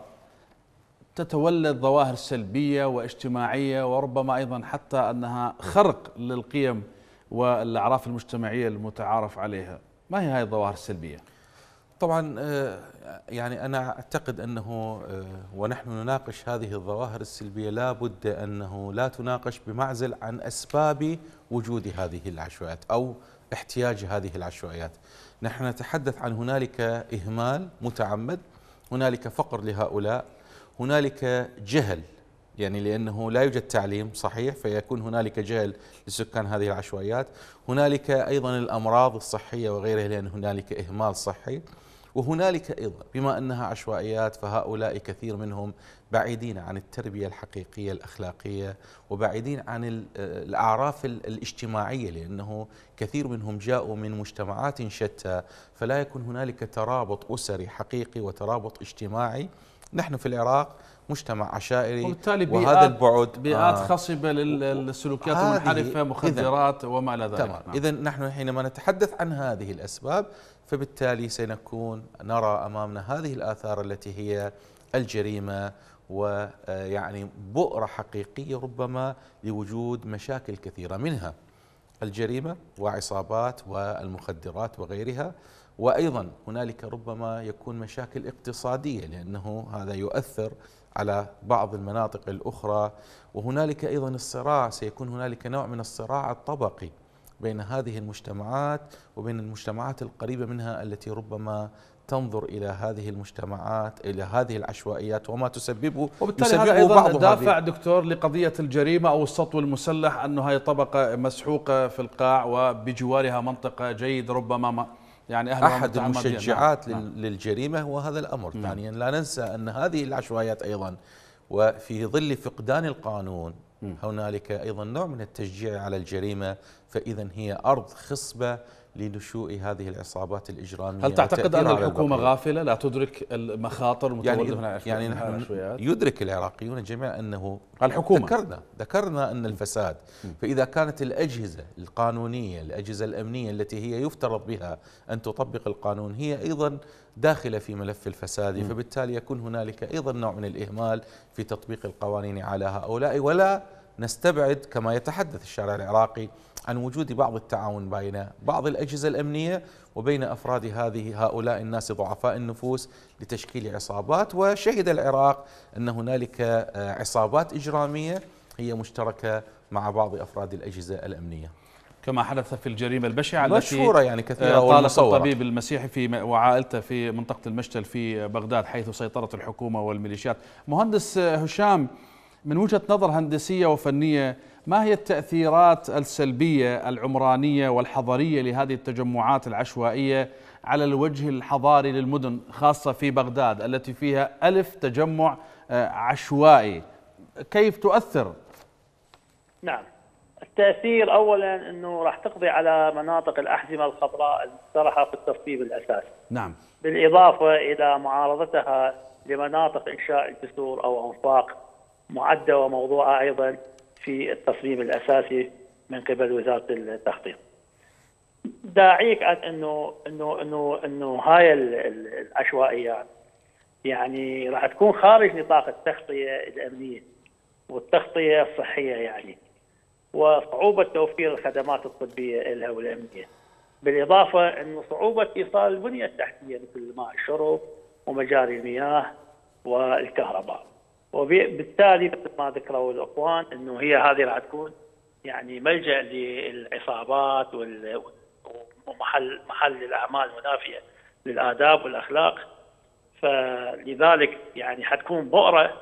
تتولد ظواهر سلبيه واجتماعيه وربما ايضا حتى انها خرق للقيم والاعراف المجتمعيه المتعارف عليها، ما هي هذه الظواهر السلبيه؟ طبعا آه، يعني انا اعتقد انه آه، ونحن نناقش هذه الظواهر السلبيه لابد انه لا تناقش بمعزل عن اسباب وجود هذه العشوائيات او احتياج هذه العشوائيات. نحن نتحدث عن هنالك اهمال متعمد، هنالك فقر لهؤلاء هنالك جهل يعني لأنه لا يوجد تعليم صحيح فيكون هنالك جهل لسكان هذه العشوائيات هنالك أيضا الأمراض الصحية وغيرها لأن هنالك إهمال صحي وهنالك أيضا بما أنها عشوائيات فهؤلاء كثير منهم بعيدين عن التربية الحقيقية الأخلاقية وبعيدين عن الأعراف الاجتماعية لأنه كثير منهم جاءوا من مجتمعات شتى فلا يكون هنالك ترابط أسري حقيقي وترابط اجتماعي نحن في العراق مجتمع عشائري وبالتالي بيئات وهذا البعد بيئات آه خصبة للسلوكيات المنحرفة مخدرات وما إلى ذلك تمام نعم. إذا نحن حينما نتحدث عن هذه الأسباب فبالتالي سنكون نرى أمامنا هذه الآثار التي هي الجريمة ويعني آه، بؤرة حقيقية ربما لوجود مشاكل كثيرة منها الجريمة وعصابات والمخدرات وغيرها وايضا هنالك ربما يكون مشاكل اقتصاديه لانه هذا يؤثر على بعض المناطق الاخرى وهنالك ايضا الصراع سيكون هنالك نوع من الصراع الطبقي بين هذه المجتمعات وبين المجتمعات القريبه منها التي ربما تنظر الى هذه المجتمعات الى هذه العشوائيات وما تسببه وبالتالي هذا ايضا دافع هذه. دكتور لقضيه الجريمه او السطو المسلح انه هي طبقه مسحوقه في القاع وبجوارها منطقه جيد ربما ما يعني أهل أحد المشجعات نعم. للجريمة هو هذا الأمر مم. نعم. ثانيا لا ننسى أن هذه العشوائيات أيضا وفي ظل فقدان القانون نعم. هنالك أيضا نوع من التشجيع على الجريمة فإذا هي أرض خصبة لنشوء هذه العصابات الإجرامية هل تعتقد أن الحكومة غافلة لا تدرك المخاطر المتواجده يعني, هنا يعني نحن يدرك العراقيون جميعا أنه الحكومة ذكرنا ذكرنا أن الفساد فإذا كانت الأجهزة القانونية الأجهزة الأمنية التي هي يفترض بها أن تطبق القانون هي أيضا داخلة في ملف الفساد فبالتالي يكون هنالك أيضا نوع من الإهمال في تطبيق القوانين على هؤلاء ولا نستبعد كما يتحدث الشارع العراقي عن وجود بعض التعاون بين بعض الأجهزة الأمنية وبين أفراد هذه هؤلاء الناس ضعفاء النفوس لتشكيل عصابات وشهد العراق أن هنالك آه، عصابات إجرامية هي مشتركة مع بعض أفراد الأجهزة الأمنية كما حدث في الجريمة البشعة مشهورة التي يعني كثيرة آه، طالت الطبيب المسيحي في وعائلته في منطقة المشتل في بغداد حيث سيطرت الحكومة والميليشيات مهندس آه، هشام من وجهة نظر هندسية وفنية ما هي التأثيرات السلبية العمرانية والحضرية لهذه التجمعات العشوائية على الوجه الحضاري للمدن خاصة في بغداد التي فيها ألف تجمع آه، عشوائي كيف تؤثر؟ نعم التأثير أولا أنه راح تقضي على مناطق الأحزمة الخضراء المقترحة في الترتيب الأساسي نعم بالإضافة إلى معارضتها لمناطق إنشاء الجسور أو أنفاق معدة وموضوعة أيضا في التصميم الاساسي من قبل وزاره التخطيط. داعيك انه انه انه انه هاي العشوائيات يعني-, يعني راح تكون خارج نطاق التغطيه الامنيه والتغطيه الصحيه يعني وصعوبه توفير الخدمات الطبيه لها والامنيه. بالاضافه انه صعوبه ايصال البنيه التحتيه مثل ماء الشرب ومجاري المياه والكهرباء. وبالتالي مثل ما ذكروا الاخوان انه هي هذه راح تكون يعني ملجا للعصابات ومحل محل الاعمال المنافيه للاداب والاخلاق فلذلك يعني حتكون بؤره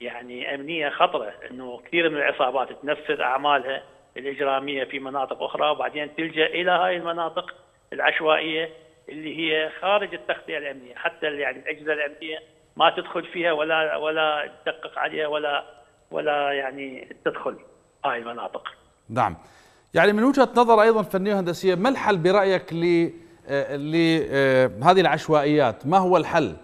يعني امنيه خطره انه كثير من العصابات تنفذ اعمالها الاجراميه في مناطق اخرى وبعدين تلجا الى هاي المناطق العشوائيه اللي هي خارج التغطيه الامنيه حتى يعني الاجهزه الامنيه ما تدخل فيها ولا ولا تدقق عليها ولا ولا يعني تدخل هاي المناطق. نعم. يعني من وجهه نظر ايضا فنيه وهندسيه ما الحل برايك ل لهذه العشوائيات؟ ما هو الحل؟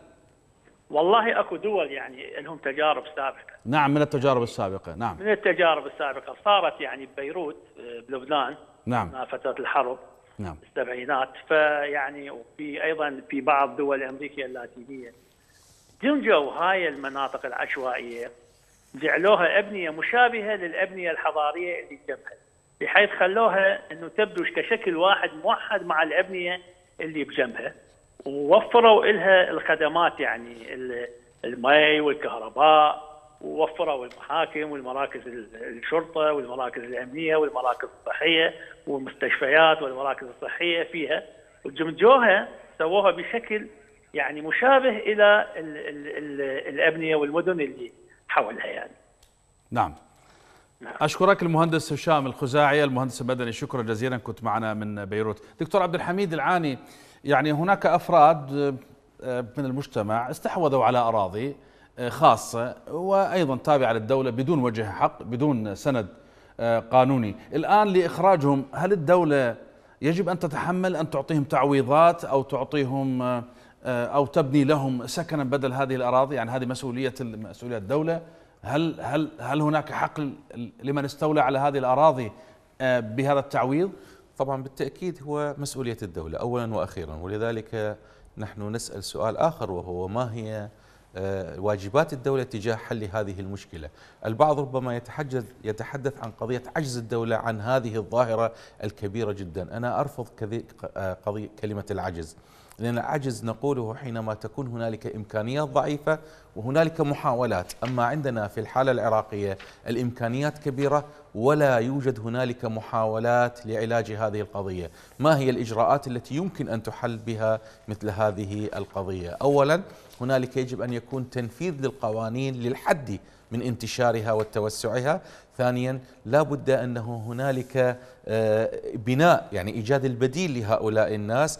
والله اكو دول يعني لهم تجارب سابقه. نعم من التجارب السابقه، نعم. من التجارب السابقه صارت يعني ببيروت آه، بلبنان نعم فتره الحرب نعم السبعينات فيعني وفي ايضا في بعض دول امريكا اللاتينيه دمجوا هاي المناطق العشوائيه جعلوها ابنيه مشابهه للابنيه الحضاريه اللي جنبها بحيث خلوها انه تبدو كشكل واحد موحد مع الابنيه اللي بجنبها ووفروا لها الخدمات يعني المي والكهرباء ووفروا المحاكم والمراكز الشرطه والمراكز الامنيه والمراكز الصحيه والمستشفيات والمراكز الصحيه فيها ودمجوها سووها بشكل يعني مشابه الى الـ الـ الـ الابنيه والمدن اللي حولها يعني. نعم. نعم. اشكرك المهندس هشام الخزاعي المهندس المدني شكرا جزيلا كنت معنا من بيروت. دكتور عبد الحميد العاني يعني هناك افراد آه، من المجتمع استحوذوا على اراضي آه، خاصه وايضا تابعه للدوله بدون وجه حق بدون سند آه، قانوني، الان لاخراجهم هل الدوله يجب ان تتحمل ان تعطيهم تعويضات او تعطيهم آه، او تبني لهم سكنا بدل هذه الاراضي يعني هذه مسؤوليه مسؤوليه الدوله هل هل هل هناك حق لمن استولى على هذه الاراضي آه، بهذا التعويض؟ طبعا بالتاكيد هو مسؤوليه الدوله اولا واخيرا ولذلك نحن نسال سؤال اخر وهو ما هي آه، واجبات الدولة تجاه حل هذه المشكلة البعض ربما يتحدث, يتحدث عن قضية عجز الدولة عن هذه الظاهرة الكبيرة جدا أنا أرفض كلمة العجز لأن العجز نقوله حينما تكون هنالك إمكانيات ضعيفة وهنالك محاولات أما عندنا في الحالة العراقية الإمكانيات كبيرة ولا يوجد هنالك محاولات لعلاج هذه القضية ما هي الإجراءات التي يمكن أن تحل بها مثل هذه القضية أولا هنالك يجب أن يكون تنفيذ للقوانين للحد من انتشارها وتوسعها ثانيا لا بد أنه هنالك آه، بناء يعني إيجاد البديل لهؤلاء الناس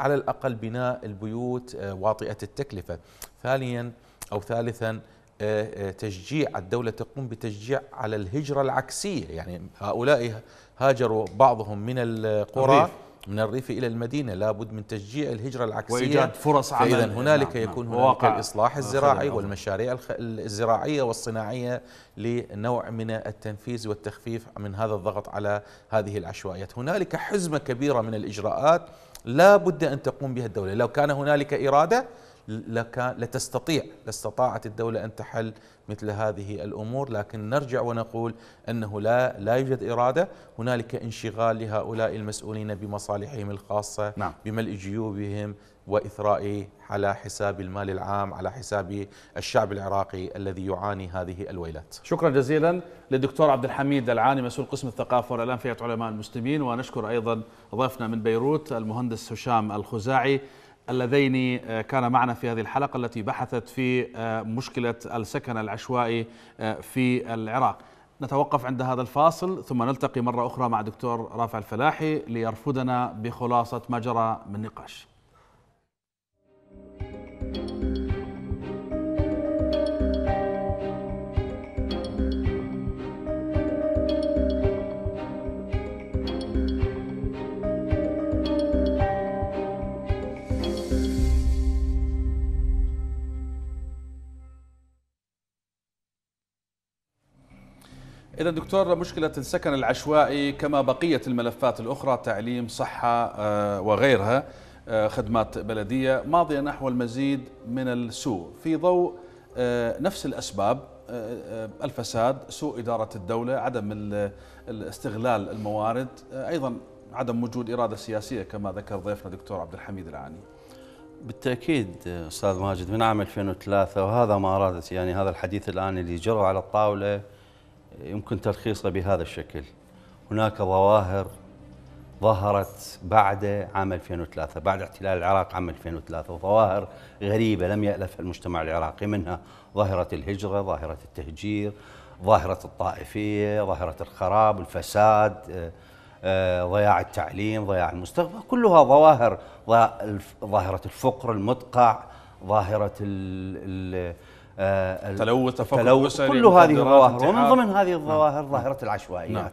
على الأقل بناء البيوت آه، واطئة التكلفة ثانيا أو ثالثا آه، تشجيع الدولة تقوم بتشجيع على الهجرة العكسية يعني هؤلاء هاجروا بعضهم من القرى من الريف إلى المدينة لابد من تشجيع الهجرة العكسية وإيجاد فرص عمل اذا هنالك نعم, نعم. يكون نعم الإصلاح الزراعي والمشاريع الزراعية والصناعية لنوع من التنفيذ والتخفيف من هذا الضغط على هذه العشوائيات هنالك حزمة كبيرة من الإجراءات لا بد أن تقوم بها الدولة لو كان هنالك إرادة لك لتستطيع لاستطاعت الدولة أن تحل مثل هذه الأمور لكن نرجع ونقول أنه لا لا يوجد إرادة هنالك انشغال لهؤلاء المسؤولين بمصالحهم الخاصة نعم. بملء جيوبهم وإثراء على حساب المال العام على حساب الشعب العراقي الذي يعاني هذه الويلات شكرا جزيلا للدكتور عبد الحميد العاني مسؤول قسم الثقافة والإعلام في علماء المسلمين ونشكر أيضا ضيفنا من بيروت المهندس هشام الخزاعي اللذين آه، كان معنا في هذه الحلقة التي بحثت في آه، مشكلة السكن العشوائي آه، في العراق نتوقف عند هذا الفاصل ثم نلتقي مرة أخرى مع دكتور رافع الفلاحي ليرفدنا بخلاصة ما جرى من نقاش إذا دكتور مشكلة السكن العشوائي كما بقية الملفات الأخرى تعليم صحة آه، وغيرها آه، خدمات بلدية ماضية نحو المزيد من السوء في ضوء آه، نفس الأسباب الفساد سوء إدارة الدولة عدم استغلال الموارد أيضا عدم وجود إرادة سياسية كما ذكر ضيفنا دكتور عبد الحميد العاني بالتأكيد أستاذ ماجد من عام 2003 وهذا ما أرادت يعني هذا الحديث الآن اللي جرى على الطاولة يمكن تلخيصه بهذا الشكل هناك ظواهر ظهرت بعد عام 2003 بعد احتلال العراق عام 2003 وظواهر غريبة لم يألفها المجتمع العراقي منها ظاهرة الهجرة ظاهرة التهجير ظاهرة الطائفية ظاهرة الخراب الفساد آه، آه، ضياع التعليم ضياع المستقبل كلها ظواهر ظاهرة الفقر المدقع ظاهرة آه، تلوث تفقد تلوث كل هذه الظواهر ومن ضمن هذه الظواهر نعم. ظاهره العشوائيات نعم.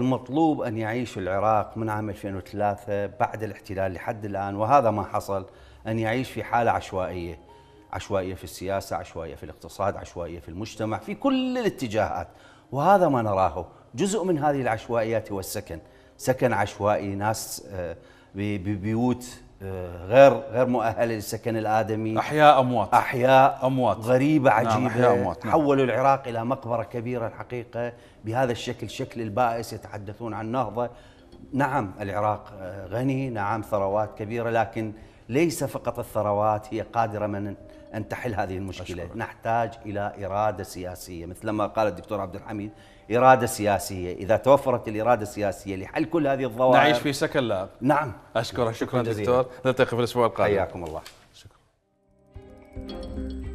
المطلوب ان يعيش العراق من عام 2003 بعد الاحتلال لحد الان وهذا ما حصل ان يعيش في حاله عشوائيه عشوائيه في السياسه، عشوائيه في الاقتصاد، عشوائيه في المجتمع، في كل الاتجاهات وهذا ما نراه جزء من هذه العشوائيات هو السكن، سكن عشوائي ناس آه، ببيوت غير غير مؤهله للسكن الادمي احياء اموات احياء اموات غريبه نعم، عجيبه نعم أحياء أموات نعم. حولوا العراق الى مقبره كبيره الحقيقه بهذا الشكل شكل البائس يتحدثون عن نهضه نعم العراق آه، غني نعم ثروات كبيره لكن ليس فقط الثروات هي قادره من ان تحل هذه المشكله أشكرك. نحتاج الى اراده سياسيه مثلما قال الدكتور عبد الحميد إرادة سياسية إذا توفرت الإرادة السياسية لحل كل هذه الظواهر نعيش في سكن لاب نعم أشكرك شكرا, شكرا دكتور نلتقي في الأسبوع القادم حياكم الله شكرا